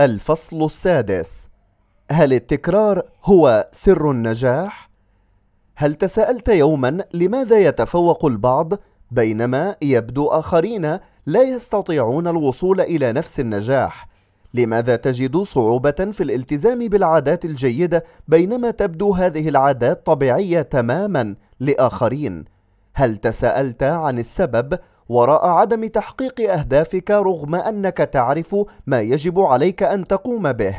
الفصل السادس هل التكرار هو سر النجاح؟ هل تساءلت يوما لماذا يتفوق البعض بينما يبدو آخرين لا يستطيعون الوصول إلى نفس النجاح؟ لماذا تجد صعوبة في الالتزام بالعادات الجيدة بينما تبدو هذه العادات طبيعية تماما لآخرين؟ هل تساءلت عن السبب وراء عدم تحقيق أهدافك رغم أنك تعرف ما يجب عليك أن تقوم به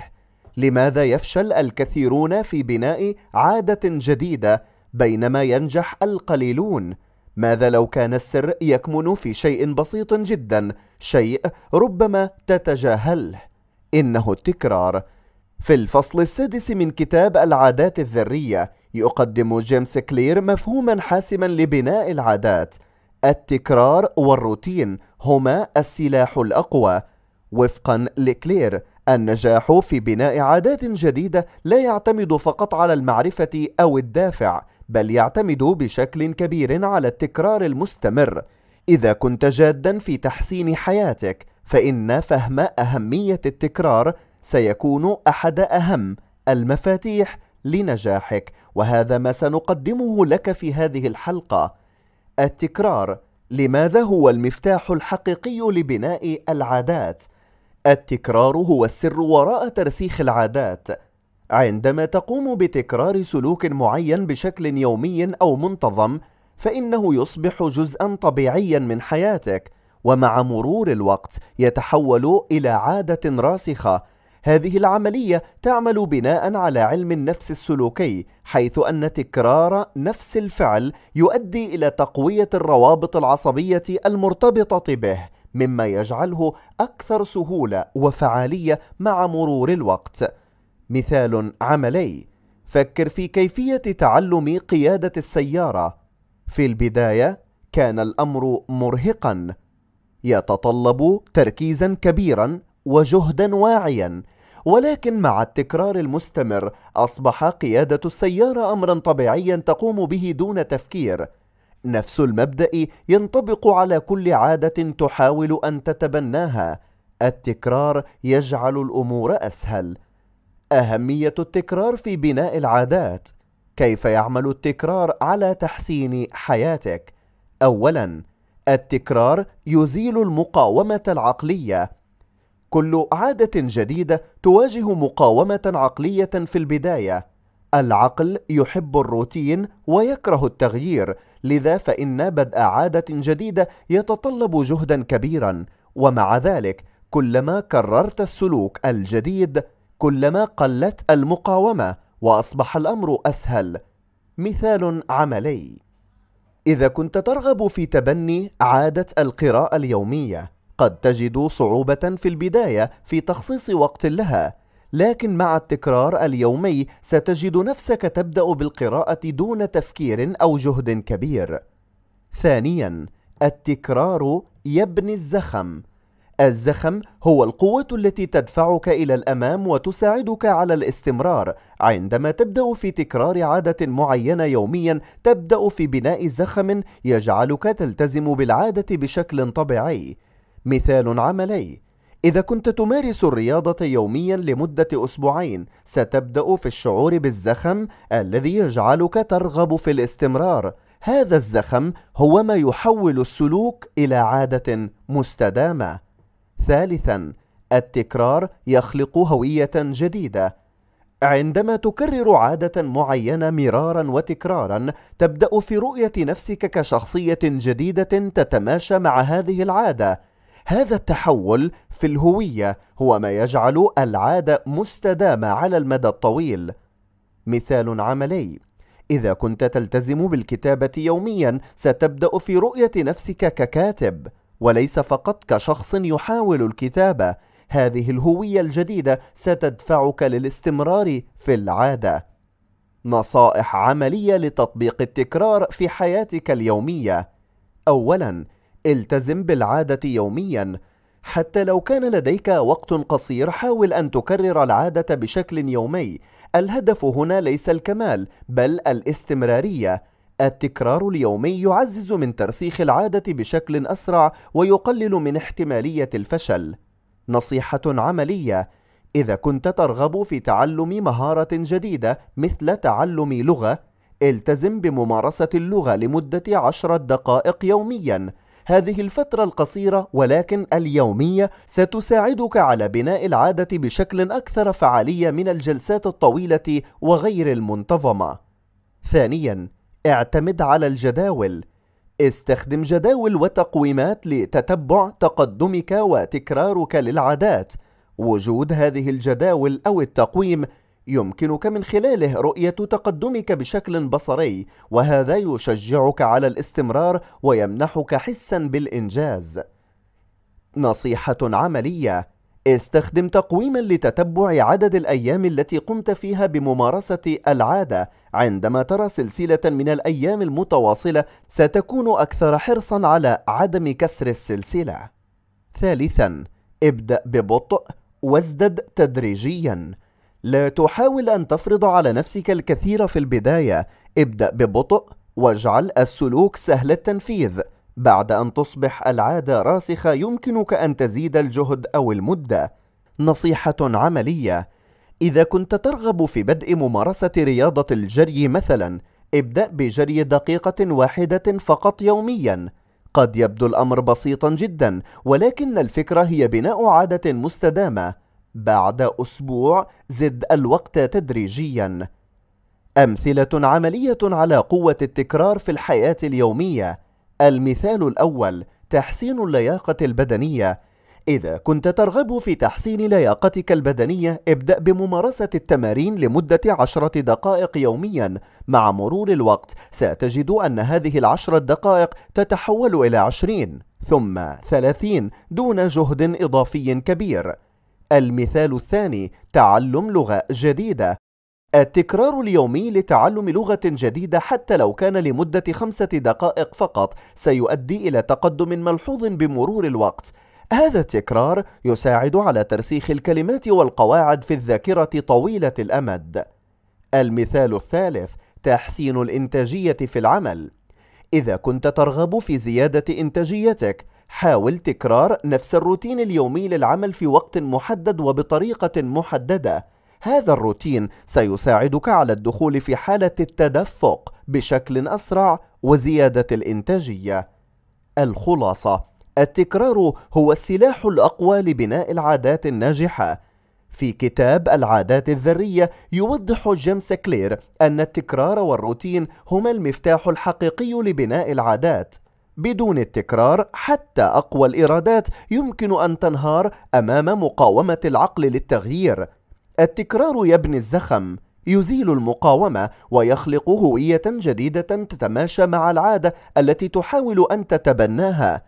لماذا يفشل الكثيرون في بناء عادة جديدة بينما ينجح القليلون؟ ماذا لو كان السر يكمن في شيء بسيط جدا شيء ربما تتجاهله انه التكرار في الفصل السادس من كتاب العادات الذريه يقدم جيمس كلير مفهوما حاسما لبناء العادات التكرار والروتين هما السلاح الأقوى وفقا لكلير النجاح في بناء عادات جديدة لا يعتمد فقط على المعرفة أو الدافع بل يعتمد بشكل كبير على التكرار المستمر إذا كنت جادا في تحسين حياتك فإن فهم أهمية التكرار سيكون أحد أهم المفاتيح لنجاحك وهذا ما سنقدمه لك في هذه الحلقة التكرار لماذا هو المفتاح الحقيقي لبناء العادات؟ التكرار هو السر وراء ترسيخ العادات عندما تقوم بتكرار سلوك معين بشكل يومي أو منتظم فإنه يصبح جزءا طبيعيا من حياتك ومع مرور الوقت يتحول إلى عادة راسخة هذه العملية تعمل بناء على علم النفس السلوكي حيث أن تكرار نفس الفعل يؤدي إلى تقوية الروابط العصبية المرتبطة به مما يجعله أكثر سهولة وفعالية مع مرور الوقت مثال عملي فكر في كيفية تعلم قيادة السيارة في البداية كان الأمر مرهقا يتطلب تركيزا كبيرا وجهدا واعيا ولكن مع التكرار المستمر أصبح قيادة السيارة أمرا طبيعيا تقوم به دون تفكير نفس المبدأ ينطبق على كل عادة تحاول أن تتبناها التكرار يجعل الأمور أسهل أهمية التكرار في بناء العادات كيف يعمل التكرار على تحسين حياتك؟ أولاً التكرار يزيل المقاومة العقلية كل عادة جديدة تواجه مقاومة عقلية في البداية العقل يحب الروتين ويكره التغيير لذا فإن بدء عادة جديدة يتطلب جهدا كبيرا ومع ذلك كلما كررت السلوك الجديد كلما قلت المقاومة وأصبح الأمر أسهل مثال عملي إذا كنت ترغب في تبني عادة القراءة اليومية قد تجد صعوبة في البداية في تخصيص وقت لها لكن مع التكرار اليومي ستجد نفسك تبدأ بالقراءة دون تفكير أو جهد كبير ثانيا التكرار يبني الزخم الزخم هو القوة التي تدفعك إلى الأمام وتساعدك على الاستمرار عندما تبدأ في تكرار عادة معينة يوميا تبدأ في بناء زخم يجعلك تلتزم بالعادة بشكل طبيعي مثال عملي إذا كنت تمارس الرياضة يوميا لمدة أسبوعين ستبدأ في الشعور بالزخم الذي يجعلك ترغب في الاستمرار هذا الزخم هو ما يحول السلوك إلى عادة مستدامة ثالثا التكرار يخلق هوية جديدة عندما تكرر عادة معينة مرارا وتكرارا تبدأ في رؤية نفسك كشخصية جديدة تتماشى مع هذه العادة هذا التحول في الهوية هو ما يجعل العادة مستدامة على المدى الطويل مثال عملي إذا كنت تلتزم بالكتابة يوميا ستبدأ في رؤية نفسك ككاتب وليس فقط كشخص يحاول الكتابة هذه الهوية الجديدة ستدفعك للاستمرار في العادة نصائح عملية لتطبيق التكرار في حياتك اليومية أولاً التزم بالعادة يوميا حتى لو كان لديك وقت قصير حاول أن تكرر العادة بشكل يومي الهدف هنا ليس الكمال بل الاستمرارية التكرار اليومي يعزز من ترسيخ العادة بشكل أسرع ويقلل من احتمالية الفشل نصيحة عملية إذا كنت ترغب في تعلم مهارة جديدة مثل تعلم لغة التزم بممارسة اللغة لمدة عشرة دقائق يومياً هذه الفترة القصيرة ولكن اليومية ستساعدك على بناء العادة بشكل أكثر فعالية من الجلسات الطويلة وغير المنتظمة. ثانياً، اعتمد على الجداول. استخدم جداول وتقويمات لتتبع تقدمك وتكرارك للعادات. وجود هذه الجداول أو التقويم يمكنك من خلاله رؤية تقدمك بشكل بصري وهذا يشجعك على الاستمرار ويمنحك حسا بالإنجاز نصيحة عملية استخدم تقويما لتتبع عدد الأيام التي قمت فيها بممارسة العادة عندما ترى سلسلة من الأيام المتواصلة ستكون أكثر حرصا على عدم كسر السلسلة ثالثا ابدأ ببطء وازدد تدريجياً لا تحاول أن تفرض على نفسك الكثير في البداية ابدأ ببطء واجعل السلوك سهل التنفيذ بعد أن تصبح العادة راسخة يمكنك أن تزيد الجهد أو المدة نصيحة عملية إذا كنت ترغب في بدء ممارسة رياضة الجري مثلا ابدأ بجري دقيقة واحدة فقط يوميا قد يبدو الأمر بسيطا جدا ولكن الفكرة هي بناء عادة مستدامة بعد أسبوع زد الوقت تدريجيا أمثلة عملية على قوة التكرار في الحياة اليومية المثال الأول تحسين اللياقة البدنية إذا كنت ترغب في تحسين لياقتك البدنية ابدأ بممارسة التمارين لمدة عشرة دقائق يوميا مع مرور الوقت ستجد أن هذه العشرة دقائق تتحول إلى عشرين ثم ثلاثين دون جهد إضافي كبير المثال الثاني تعلم لغة جديدة التكرار اليومي لتعلم لغة جديدة حتى لو كان لمدة خمسة دقائق فقط سيؤدي إلى تقدم ملحوظ بمرور الوقت هذا التكرار يساعد على ترسيخ الكلمات والقواعد في الذاكرة طويلة الأمد المثال الثالث تحسين الإنتاجية في العمل إذا كنت ترغب في زيادة إنتاجيتك حاول تكرار نفس الروتين اليومي للعمل في وقت محدد وبطريقة محددة هذا الروتين سيساعدك على الدخول في حالة التدفق بشكل أسرع وزيادة الإنتاجية الخلاصة التكرار هو السلاح الأقوى لبناء العادات الناجحة في كتاب العادات الذرية يوضح جيمس كلير أن التكرار والروتين هما المفتاح الحقيقي لبناء العادات بدون التكرار حتى أقوى الإرادات يمكن أن تنهار أمام مقاومة العقل للتغيير التكرار يبني الزخم يزيل المقاومة ويخلق هوية جديدة تتماشى مع العادة التي تحاول أن تتبناها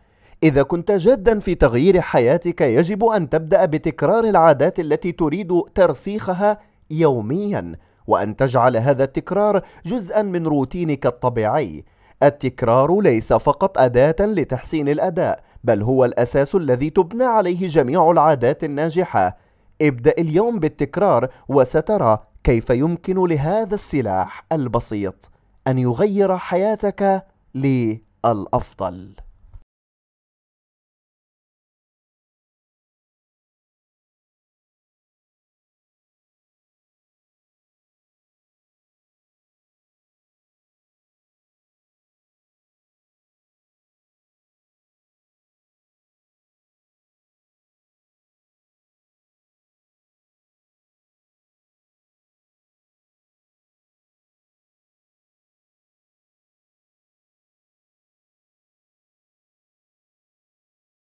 إذا كنت جادا في تغيير حياتك يجب أن تبدأ بتكرار العادات التي تريد ترسيخها يوميا وأن تجعل هذا التكرار جزءا من روتينك الطبيعي التكرار ليس فقط أداة لتحسين الأداء بل هو الأساس الذي تبنى عليه جميع العادات الناجحة ابدأ اليوم بالتكرار وسترى كيف يمكن لهذا السلاح البسيط أن يغير حياتك للأفضل